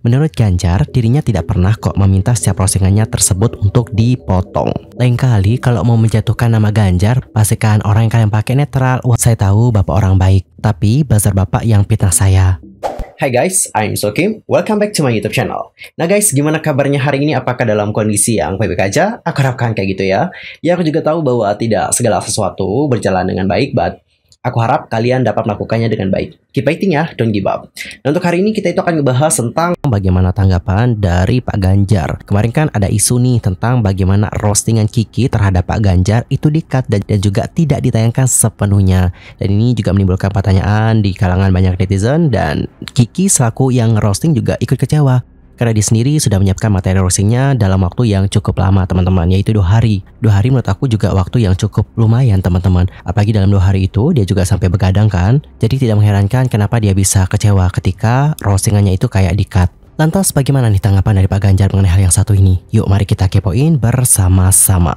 Menurut Ganjar, dirinya tidak pernah kok meminta setiap postingannya tersebut untuk dipotong. Lain kali kalau mau menjatuhkan nama Ganjar, pastikan orang yang kalian pakai netral. Wah, saya tahu bapak orang baik, tapi bazar bapak yang fitnah saya. Hai guys, I'm Sokim. Welcome back to my YouTube channel. Nah guys, gimana kabarnya hari ini? Apakah dalam kondisi yang baik-baik aja? Aku harapkan kayak gitu ya. Ya, aku juga tahu bahwa tidak segala sesuatu berjalan dengan baik, but Aku harap kalian dapat melakukannya dengan baik. Keep fighting ya, don't give up. Dan nah, untuk hari ini kita itu akan membahas tentang bagaimana tanggapan dari Pak Ganjar. Kemarin kan ada isu nih tentang bagaimana roastingan Kiki terhadap Pak Ganjar itu dikat dan, dan juga tidak ditayangkan sepenuhnya. Dan ini juga menimbulkan pertanyaan di kalangan banyak netizen dan Kiki selaku yang roasting juga ikut kecewa. Karena dia sendiri sudah menyiapkan materi roastingnya dalam waktu yang cukup lama teman-teman, yaitu dua hari. Dua hari menurut aku juga waktu yang cukup lumayan teman-teman. Apalagi dalam dua hari itu dia juga sampai begadang kan. Jadi tidak mengherankan kenapa dia bisa kecewa ketika roastingannya itu kayak di-cut. Lantas bagaimana nih tanggapan dari Pak Ganjar mengenai hal yang satu ini? Yuk mari kita kepoin bersama-sama.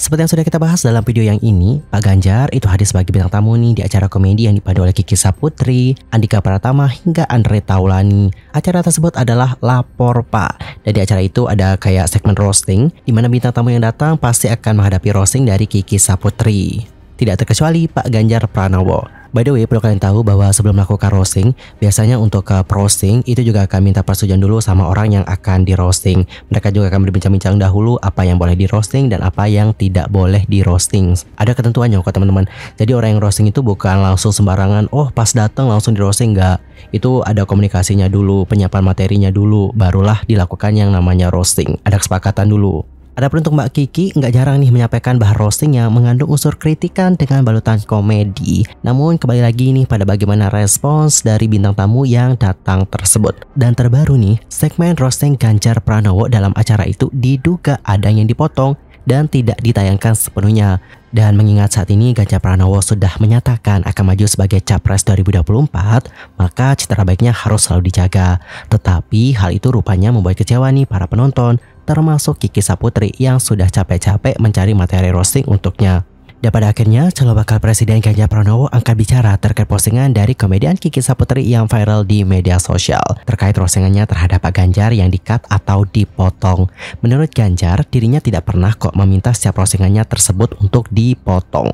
Seperti yang sudah kita bahas dalam video yang ini, Pak Ganjar itu hadir sebagai bintang tamu nih di acara komedi yang dipandu oleh Kiki Saputri, Andika Pratama, hingga Andre Taulani. Acara tersebut adalah Lapor Pak. Dan di acara itu ada kayak segmen roasting, di mana bintang tamu yang datang pasti akan menghadapi roasting dari Kiki Saputri. Tidak terkecuali Pak Ganjar Pranowo. By the way, perlu kalian tahu bahwa sebelum melakukan roasting, biasanya untuk ke eh, roasting itu juga akan minta persetujuan dulu sama orang yang akan di roasting. Mereka juga akan berbincang-bincang dahulu apa yang boleh di roasting dan apa yang tidak boleh di roasting. Ada ketentuannya kok teman-teman. Jadi orang yang roasting itu bukan langsung sembarangan, oh pas datang langsung di roasting enggak. Itu ada komunikasinya dulu, penyiapan materinya dulu, barulah dilakukan yang namanya roasting. Ada kesepakatan dulu. Adapun untuk Mbak Kiki nggak jarang nih menyampaikan bahwa roasting yang mengandung unsur kritikan dengan balutan komedi. Namun kembali lagi nih pada bagaimana respons dari bintang tamu yang datang tersebut. Dan terbaru nih, segmen roasting Ganjar Pranowo dalam acara itu diduga ada yang dipotong dan tidak ditayangkan sepenuhnya. Dan mengingat saat ini Ganjar Pranowo sudah menyatakan akan maju sebagai Capres 2024, maka citra baiknya harus selalu dijaga. Tetapi hal itu rupanya membuat kecewa nih para penonton termasuk Kiki Saputri yang sudah capek-capek mencari materi roasting untuknya. Dan pada akhirnya, calon bakal presiden Ganjar Pranowo angkat bicara terkait postingan dari komedian Kiki Saputri yang viral di media sosial terkait postingannya terhadap Pak Ganjar yang dikat atau dipotong. Menurut Ganjar, dirinya tidak pernah kok meminta setiap postingannya tersebut untuk dipotong.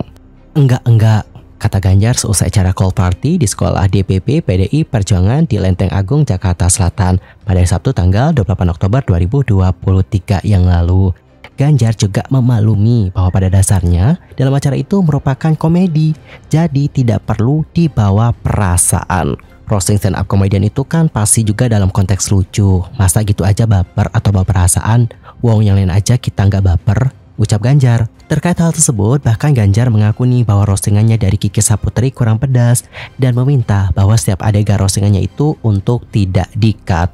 Enggak, enggak, Kata Ganjar seusai acara call party di sekolah DPP PDI Perjuangan di Lenteng Agung, Jakarta Selatan pada Sabtu tanggal 28 Oktober 2023 yang lalu. Ganjar juga memaklumi bahwa pada dasarnya dalam acara itu merupakan komedi, jadi tidak perlu dibawa perasaan. Roasting stand up komedian itu kan pasti juga dalam konteks lucu. Masa gitu aja baper atau bawa perasaan? Wong yang lain aja kita nggak baper, ucap Ganjar. Terkait hal tersebut, bahkan Ganjar mengakui bahwa roastingannya dari Kiki Saputri kurang pedas dan meminta bahwa setiap adegan roastingannya itu untuk tidak dikat.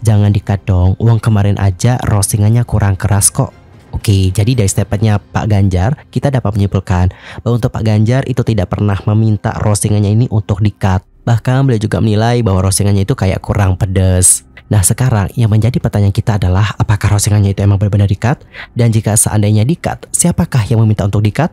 Jangan dikat dong, uang kemarin aja roastingannya kurang keras kok. Oke, jadi dari statementnya Pak Ganjar, kita dapat menyimpulkan bahwa untuk Pak Ganjar itu tidak pernah meminta roastingannya ini untuk dikat. Bahkan beliau juga menilai bahwa roastingannya itu kayak kurang pedas. Nah sekarang yang menjadi pertanyaan kita adalah apakah rosingannya itu emang benar-benar dikat? Dan jika seandainya dikat, siapakah yang meminta untuk dikat?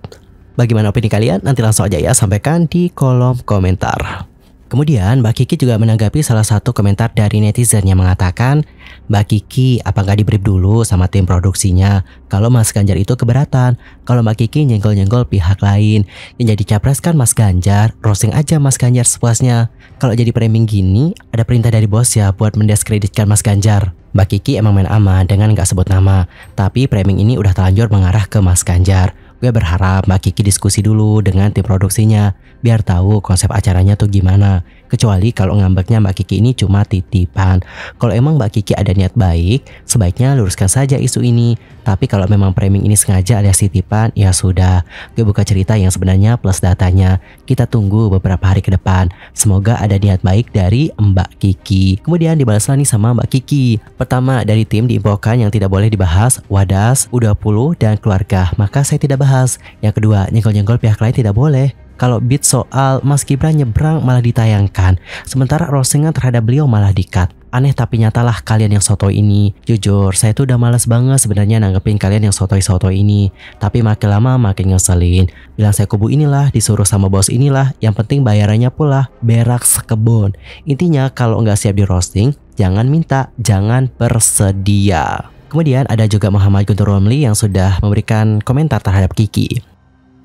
Bagaimana opini kalian? Nanti langsung aja ya sampaikan di kolom komentar. Kemudian Mbak Kiki juga menanggapi salah satu komentar dari netizen yang mengatakan Mbak Kiki, apa nggak diberi dulu sama tim produksinya kalau Mas Ganjar itu keberatan? Kalau Mbak Kiki nyenggol-nyenggol pihak lain. Yang jadi capres kan Mas Ganjar, roasting aja Mas Ganjar sepuasnya. Kalau jadi framing gini, ada perintah dari bos ya buat mendiskreditkan Mas Ganjar. Mbak Kiki emang main aman dengan nggak sebut nama, tapi framing ini udah terlanjur mengarah ke Mas Ganjar. Gue berharap Mbak Kiki diskusi dulu dengan tim produksinya biar tahu konsep acaranya tuh gimana. Kecuali kalau ngambeknya Mbak Kiki ini cuma titipan. Kalau emang Mbak Kiki ada niat baik, sebaiknya luruskan saja isu ini. Tapi kalau memang framing ini sengaja alias titipan, ya sudah. Gue buka cerita yang sebenarnya plus datanya. Kita tunggu beberapa hari ke depan. Semoga ada niat baik dari Mbak Kiki. Kemudian dibalas nih sama Mbak Kiki. Pertama, dari tim diimpokan yang tidak boleh dibahas, wadas, U20, dan keluarga. Maka saya tidak bahas. Yang kedua, nyenggol-nyenggol pihak lain tidak boleh kalau beat soal Mas Gibran nyebrang malah ditayangkan, sementara roastingan terhadap beliau malah dikat. Aneh tapi nyatalah kalian yang soto ini. Jujur, saya tuh udah males banget sebenarnya nanggepin kalian yang sotoi-soto ini. Tapi makin lama makin ngeselin. Bilang saya kubu inilah, disuruh sama bos inilah, yang penting bayarannya pula berak sekebon. Intinya kalau nggak siap di roasting, jangan minta, jangan bersedia. Kemudian ada juga Muhammad Guntur Romli yang sudah memberikan komentar terhadap Kiki.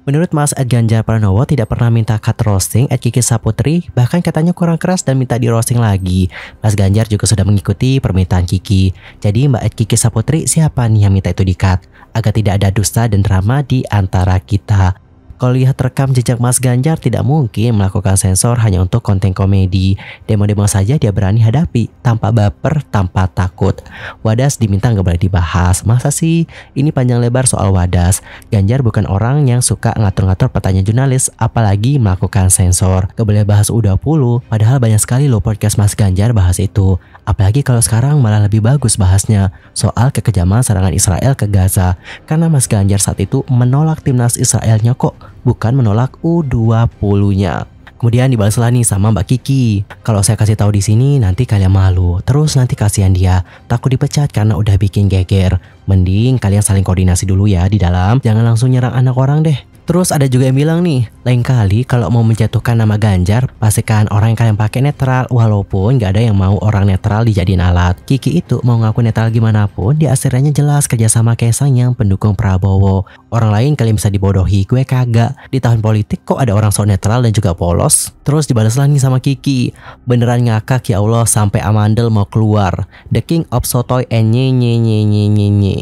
Menurut Mas Ed Ganjar Pranowo tidak pernah minta cut roasting Ed Kiki Saputri, bahkan katanya kurang keras dan minta di roasting lagi. Mas Ganjar juga sudah mengikuti permintaan Kiki. Jadi Mbak Ed Kiki Saputri siapa nih yang minta itu di cut? Agar tidak ada dusta dan drama di antara kita. Kalau lihat rekam jejak Mas Ganjar tidak mungkin melakukan sensor hanya untuk konten komedi. Demo-demo saja dia berani hadapi, tanpa baper, tanpa takut. Wadas diminta nggak boleh dibahas. Masa sih? Ini panjang lebar soal Wadas. Ganjar bukan orang yang suka ngatur-ngatur pertanyaan jurnalis, apalagi melakukan sensor. Gak boleh bahas udah puluh, padahal banyak sekali lo podcast Mas Ganjar bahas itu. Apalagi kalau sekarang malah lebih bagus bahasnya soal kekejaman serangan Israel ke Gaza. Karena Mas Ganjar saat itu menolak timnas Israelnya kok bukan menolak U20-nya. Kemudian dibalaslah nih sama Mbak Kiki. Kalau saya kasih tahu di sini nanti kalian malu. Terus nanti kasihan dia takut dipecat karena udah bikin geger. Mending kalian saling koordinasi dulu ya di dalam. Jangan langsung nyerang anak orang deh. Terus ada juga yang bilang nih, lain kali kalau mau menjatuhkan nama Ganjar, pastikan orang yang kalian pakai netral walaupun gak ada yang mau orang netral dijadiin alat. Kiki itu mau ngaku netral gimana pun, di akhirnya jelas kerjasama Kaisang yang pendukung Prabowo. Orang lain kalian bisa dibodohi, gue kagak. Di tahun politik kok ada orang so netral dan juga polos? Terus dibalas lagi sama Kiki, beneran ngakak ya Allah sampai amandel mau keluar. The King of Sotoy and eh, nye nye nye nye nye nye.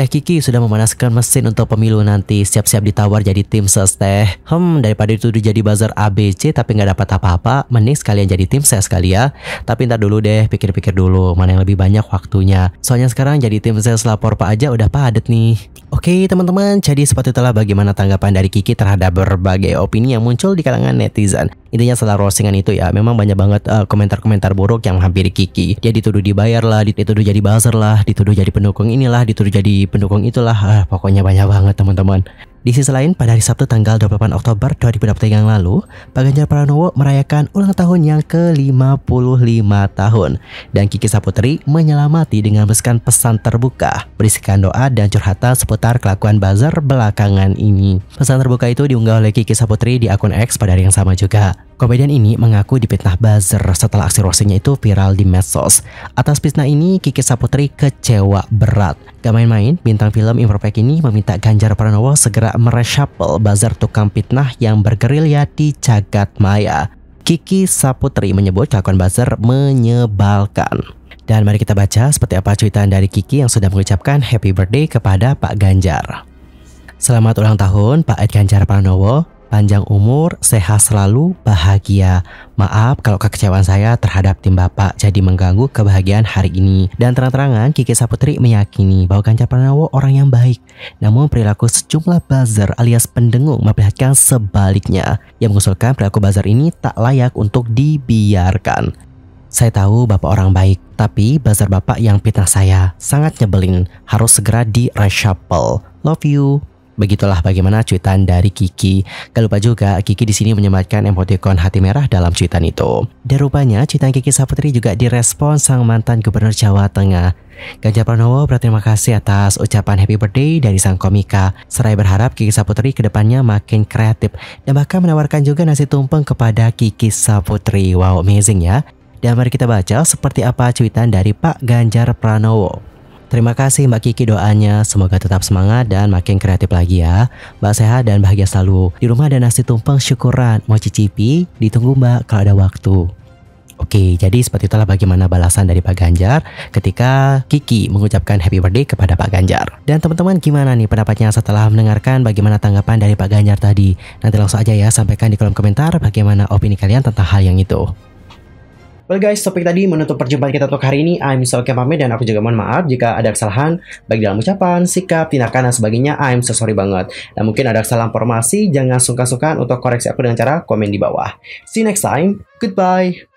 Teh Kiki sudah memanaskan mesin untuk pemilu nanti, siap-siap ditawar jadi tim ses teh. Hmm, daripada itu jadi buzzer ABC tapi nggak dapat apa-apa, mending sekalian jadi tim ses kali ya. Tapi ntar dulu deh, pikir-pikir dulu, mana yang lebih banyak waktunya. Soalnya sekarang jadi tim ses lapor pak aja udah padet nih. Oke teman-teman, jadi seperti itulah bagaimana tanggapan dari Kiki terhadap berbagai opini yang muncul di kalangan netizen intinya setelah roastingan itu ya memang banyak banget eh, komentar-komentar uh, buruk yang menghampiri Kiki dia ya, dituduh dibayar lah dituduh jadi buzzer lah dituduh jadi pendukung inilah dituduh jadi pendukung itulah ah, pokoknya banyak banget teman-teman di sisi lain, pada hari Sabtu tanggal 28 Oktober 2023 yang lalu, Pak Ganjar Pranowo merayakan ulang tahun yang ke-55 tahun. Dan Kiki Saputri menyelamati dengan besikan pesan terbuka, berisikan doa dan curhatan seputar kelakuan buzzer belakangan ini. Pesan terbuka itu diunggah oleh Kiki Saputri di akun X pada hari yang sama juga. Komedian ini mengaku dipitnah buzzer setelah aksi roastingnya itu viral di medsos. Atas fitnah ini, Kiki Saputri kecewa berat. Gak main-main, bintang film Imperfect ini meminta Ganjar Pranowo segera mereshuffle bazar tukang fitnah yang bergerilya di jagat maya. Kiki Saputri menyebut kelakuan bazar menyebalkan. Dan mari kita baca seperti apa cuitan dari Kiki yang sudah mengucapkan happy birthday kepada Pak Ganjar. Selamat ulang tahun Pak Ed Ganjar Pranowo panjang umur, sehat selalu, bahagia. Maaf kalau kekecewaan saya terhadap tim Bapak jadi mengganggu kebahagiaan hari ini. Dan terang-terangan Kiki Saputri meyakini bahwa Ganjar Pranowo orang yang baik. Namun perilaku sejumlah buzzer alias pendengung memperlihatkan sebaliknya. Yang mengusulkan perilaku buzzer ini tak layak untuk dibiarkan. Saya tahu bapak orang baik, tapi buzzer bapak yang fitnah saya sangat nyebelin. Harus segera di reshuffle. Love you. Begitulah bagaimana cuitan dari Kiki. Gak lupa juga Kiki di sini menyematkan emoticon hati merah dalam cuitan itu. Dan rupanya cuitan Kiki Saputri juga direspon sang mantan gubernur Jawa Tengah. Ganjar Pranowo berterima kasih atas ucapan happy birthday dari sang komika. Serai berharap Kiki Saputri kedepannya makin kreatif dan bahkan menawarkan juga nasi tumpeng kepada Kiki Saputri. Wow amazing ya. Dan mari kita baca seperti apa cuitan dari Pak Ganjar Pranowo. Terima kasih Mbak Kiki doanya, semoga tetap semangat dan makin kreatif lagi ya. Mbak sehat dan bahagia selalu. Di rumah ada nasi tumpeng syukuran, mau cicipi? Ditunggu Mbak kalau ada waktu. Oke, jadi seperti itulah bagaimana balasan dari Pak Ganjar ketika Kiki mengucapkan happy birthday kepada Pak Ganjar. Dan teman-teman gimana nih pendapatnya setelah mendengarkan bagaimana tanggapan dari Pak Ganjar tadi? Nanti langsung aja ya sampaikan di kolom komentar bagaimana opini kalian tentang hal yang itu. Well guys, topik tadi menutup perjumpaan kita untuk hari ini. I'm so okay pamit dan aku juga mohon maaf jika ada kesalahan baik dalam ucapan, sikap, tindakan dan sebagainya. I'm so sorry banget. Dan mungkin ada kesalahan informasi, jangan sungkan-sungkan untuk koreksi aku dengan cara komen di bawah. See you next time. Goodbye.